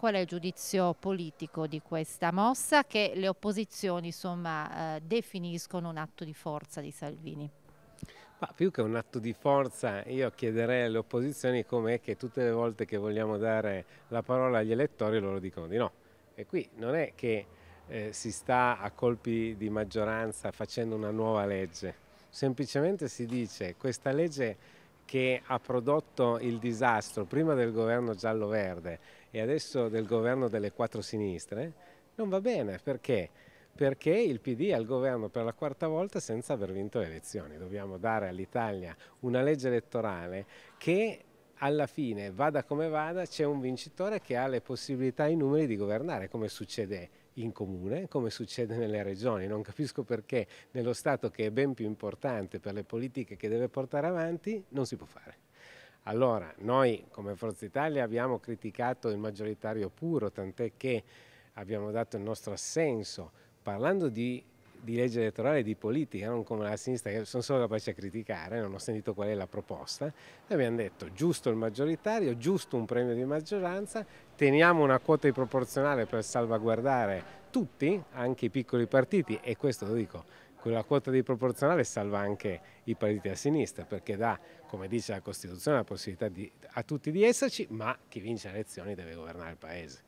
Qual è il giudizio politico di questa mossa che le opposizioni insomma, eh, definiscono un atto di forza di Salvini? Ma più che un atto di forza, io chiederei alle opposizioni com'è che tutte le volte che vogliamo dare la parola agli elettori loro dicono di no. E qui non è che eh, si sta a colpi di maggioranza facendo una nuova legge, semplicemente si dice che questa legge che ha prodotto il disastro prima del governo giallo-verde e adesso del governo delle quattro sinistre, non va bene perché? perché il PD è al governo per la quarta volta senza aver vinto le elezioni. Dobbiamo dare all'Italia una legge elettorale che alla fine, vada come vada, c'è un vincitore che ha le possibilità e i numeri di governare, come succede in comune, come succede nelle regioni. Non capisco perché nello Stato, che è ben più importante per le politiche che deve portare avanti, non si può fare. Allora, noi come Forza Italia abbiamo criticato il maggioritario puro, tant'è che abbiamo dato il nostro assenso parlando di di legge elettorale e di politica, non come la sinistra che sono solo capace a criticare, non ho sentito qual è la proposta. Noi abbiamo detto giusto il maggioritario, giusto un premio di maggioranza, teniamo una quota di proporzionale per salvaguardare tutti, anche i piccoli partiti e questo lo dico quella quota di proporzionale salva anche i partiti a sinistra perché dà, come dice la Costituzione, la possibilità di, a tutti di esserci, ma chi vince le elezioni deve governare il Paese.